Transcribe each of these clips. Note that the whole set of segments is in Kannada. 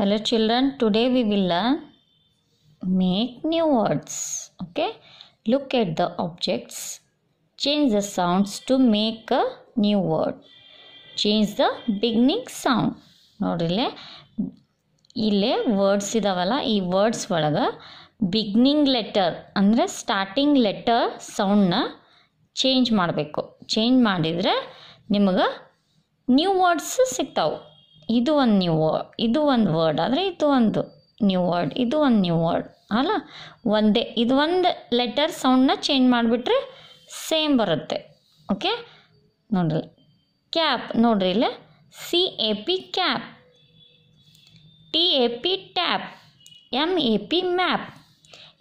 hello children today we will learn make new words okay look at the objects change the sounds to make a new word change the beginning sound ನೋಡ್ರಿಲ್ಲೇ ಇಲ್ಲೇ ವರ್ಡ್ಸ್ ಇದಾವಲ್ಲ ಈ ವರ್ಡ್ಸ್ ಒಳಗೆ ಬಿಗ್ನಿಂಗ್ ಲೆಟರ್ ಅಂದರೆ ಸ್ಟಾರ್ಟಿಂಗ್ ಲೆಟರ್ ಸೌಂಡ್ನ ಚೇಂಜ್ ಮಾಡಬೇಕು ಚೇಂಜ್ ಮಾಡಿದರೆ ನಿಮಗೆ ನ್ಯೂ ವರ್ಡ್ಸ್ ಸಿಗ್ತಾವೆ ಇದು ಒಂದು ನ್ಯೂ ವರ್ಡ್ ಇದು ಒಂದು ವರ್ಡ್ ಆದರೆ ಇದು ಒಂದು ನ್ಯೂ ವರ್ಡ್ ಇದು ಒಂದು ನ್ಯೂ ವರ್ಡ್ ಅಲ್ಲ ಒಂದೇ ಇದು ಒಂದು ಲೆಟರ್ ಸೌಂಡ್ನ ಚೇಂಜ್ ಮಾಡಿಬಿಟ್ರೆ ಸೇಮ್ ಬರುತ್ತೆ ಓಕೆ ನೋಡ್ರಿ ಕ್ಯಾಪ್ ನೋಡ್ರಿ ಇಲ್ಲ C A P cap T A P tap M A P map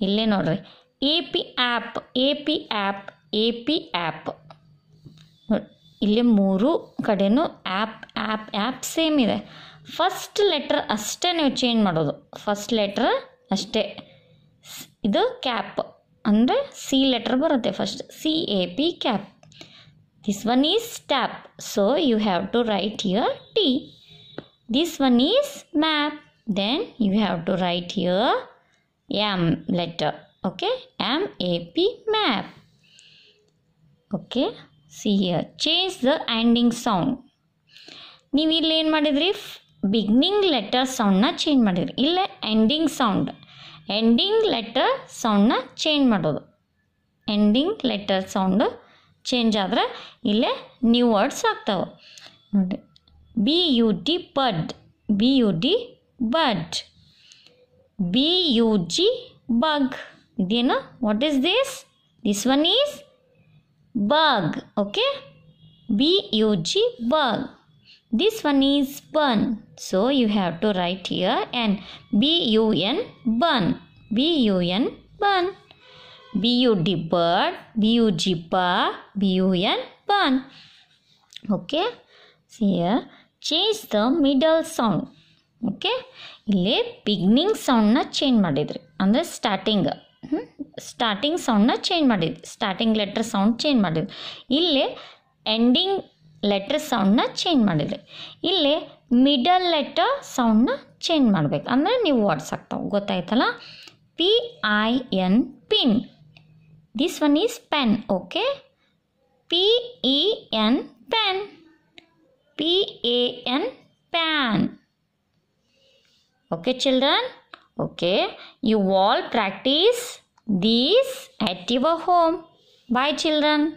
ಇಲ್ಲೇ ನೋಡ್ರಿ A P app A P app A P app ಇಲ್ಲೇ ಮೂರು ಕಡೆಯೂ ಆ್ಯಪ್ ಆ್ಯಪ್ ಆ್ಯಪ್ ಸೇಮ್ ಇದೆ ಫಸ್ಟ್ ಲೆಟ್ರ್ ಅಷ್ಟೇ ನೀವು ಚೇಂಜ್ ಮಾಡೋದು ಫಸ್ಟ್ ಲೆಟ್ರ್ ಅಷ್ಟೇ ಇದು ಕ್ಯಾಪ್ ಅಂದರೆ ಸಿ ಲೆಟ್ರ್ ಬರುತ್ತೆ first C A P cap this one is tap so you have to write here T this one is map then you have to write here M letter okay m a p map okay see here change the ending sound ನೀವು ಇಲ್ಲಿ ಏನು ಮಾಡಿದ್ರಿ ಬಿಗ್ನಿಂಗ್ ಲೆಟರ್ ಸೌಂಡ್ನ ಚೇಂಜ್ ಮಾಡಿದ್ರಿ ಇಲ್ಲ ಎಂಡಿಂಗ್ ಸೌಂಡ್ ಎಂಡಿಂಗ್ ಲೆಟರ್ ಸೌಂಡ್ನ ಚೇಂಜ್ ಮಾಡೋದು ಎಂಡಿಂಗ್ ಲೆಟರ್ ಸೌಂಡು ಚೇಂಜ್ ಆದ್ರೆ ಇಲ್ಲೇ ನ್ಯೂ ವರ್ಡ್ಸ್ ಆಗ್ತಾವೆ ನೋಡಿ B U D bud B U D bud B U G bug ಇದೇನು what is this this one is bug okay B U G bug this one is burn so you have to write here and b u n burn b u n burn b u d bird b u g pa b u n burn okay see here change the middle sound okay ille beginning sound na change madidre andre starting starting sound na chain madidre starting letter sound change madidre ille ending letter ಸೌಂಡನ್ನ ಚೇಂಜ್ ಮಾಡಿದರೆ ಇಲ್ಲಿ ಮಿಡಲ್ ಲೆಟರ್ ಸೌಂಡನ್ನ ಚೇಂಜ್ ಮಾಡಬೇಕು ಅಂದರೆ ನೀವು ವರ್ಡ್ಸ್ ಆಗ್ತಾವೆ ಗೊತ್ತಾಯ್ತಲ್ಲ P I N pin this one is pen okay P E N pen P A N pan okay children okay you all practise these at your home bye children